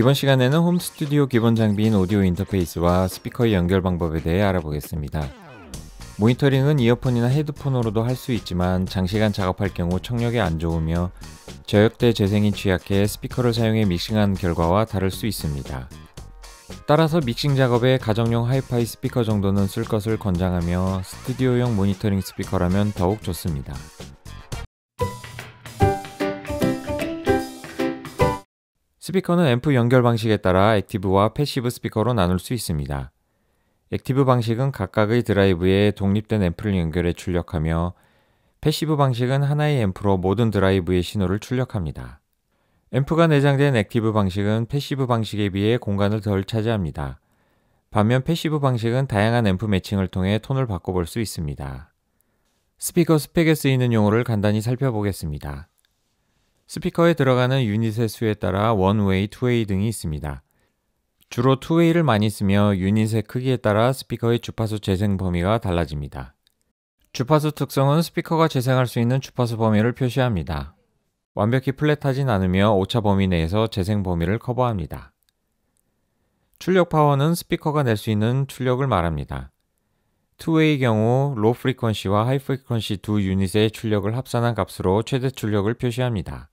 이번 시간에는 홈스튜디오 기본 장비인 오디오 인터페이스와 스피커의 연결 방법에 대해 알아보겠습니다. 모니터링은 이어폰이나 헤드폰으로도 할 수 있지만 장시간 작업할 경우 청력이 안 좋으며 저역대 재생이 취약해 스피커를 사용해 믹싱한 결과와 다를 수 있습니다. 따라서 믹싱 작업에 가정용 하이파이 스피커 정도는 쓸 것을 권장하며 스튜디오용 모니터링 스피커라면 더욱 좋습니다. 스피커는 앰프 연결 방식에 따라 액티브와 패시브 스피커로 나눌 수 있습니다. 액티브 방식은 각각의 드라이브에 독립된 앰프를 연결해 출력하며 패시브 방식은 하나의 앰프로 모든 드라이브의 신호를 출력합니다. 앰프가 내장된 액티브 방식은 패시브 방식에 비해 공간을 덜 차지합니다. 반면 패시브 방식은 다양한 앰프 매칭을 통해 톤을 바꿔볼 수 있습니다. 스피커 스펙에 쓰이는 용어를 간단히 살펴보겠습니다. 스피커에 들어가는 유닛의 수에 따라 원웨이, 투웨이 등이 있습니다. 주로 투웨이를 많이 쓰며 유닛의 크기에 따라 스피커의 주파수 재생 범위가 달라집니다. 주파수 특성은 스피커가 재생할 수 있는 주파수 범위를 표시합니다. 완벽히 플랫하진 않으며 오차 범위 내에서 재생 범위를 커버합니다. 출력 파워는 스피커가 낼 수 있는 출력을 말합니다. 투웨이 경우 로 프리퀀시와 하이 프리퀀시 두 유닛의 출력을 합산한 값으로 최대 출력을 표시합니다.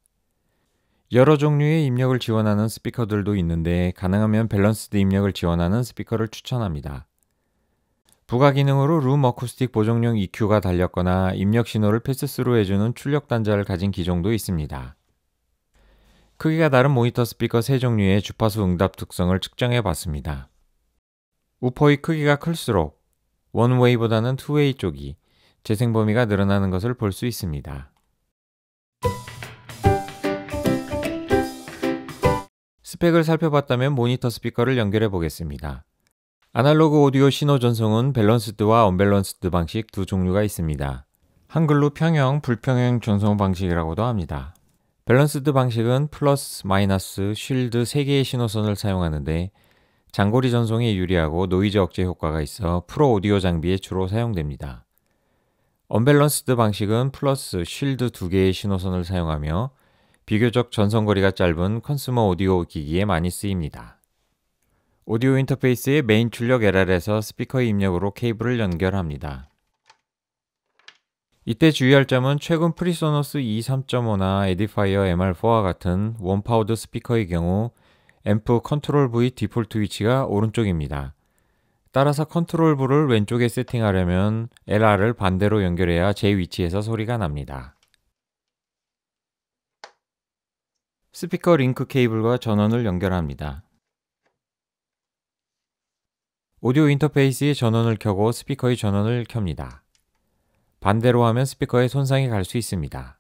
여러 종류의 입력을 지원하는 스피커들도 있는데 가능하면 밸런스드 입력을 지원하는 스피커를 추천합니다. 부가 기능으로 룸 어쿠스틱 보정용 EQ가 달렸거나 입력 신호를 패스스로 해주는 출력 단자를 가진 기종도 있습니다. 크기가 다른 모니터 스피커 3 종류의 주파수 응답 특성을 측정해 봤습니다. 우퍼의 크기가 클수록 원웨이보다는 투웨이 쪽이 재생 범위가 늘어나는 것을 볼 수 있습니다. 스펙을 살펴봤다면 모니터 스피커를 연결해 보겠습니다. 아날로그 오디오 신호 전송은 밸런스드와 언밸런스드 방식 두 종류가 있습니다. 한글로 평형, 불평형 전송 방식이라고도 합니다. 밸런스드 방식은 플러스, 마이너스, 쉴드 3개의 신호선을 사용하는데 장거리 전송에 유리하고 노이즈 억제 효과가 있어 프로 오디오 장비에 주로 사용됩니다. 언밸런스드 방식은 플러스, 쉴드 2개의 신호선을 사용하며 비교적 전선거리가 짧은 컨스머 오디오 기기에 많이 쓰입니다. 오디오 인터페이스의 메인 출력 LR에서 스피커 입력으로 케이블을 연결합니다. 이때 주의할 점은 최근 프리소노스 E3.5나 에디파이어 MR4와 같은 원파워드 스피커의 경우 앰프 컨트롤 V 디폴트 위치가 오른쪽입니다. 따라서 컨트롤 V를 왼쪽에 세팅하려면 LR을 반대로 연결해야 제 위치에서 소리가 납니다. 스피커 링크 케이블과 전원을 연결합니다. 오디오 인터페이스의 전원을 켜고 스피커의 전원을 켭니다. 반대로 하면 스피커에 손상이 갈 수 있습니다.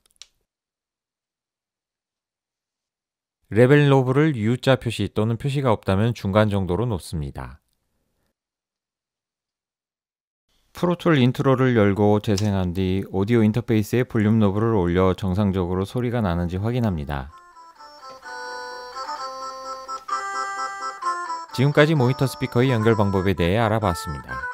레벨 노브를 U자 표시 또는 표시가 없다면 중간 정도로 높습니다. 프로툴 인트로를 열고 재생한 뒤 오디오 인터페이스에 볼륨 노브를 올려 정상적으로 소리가 나는지 확인합니다. 지금까지 모니터 스피커의 연결 방법에 대해 알아봤습니다.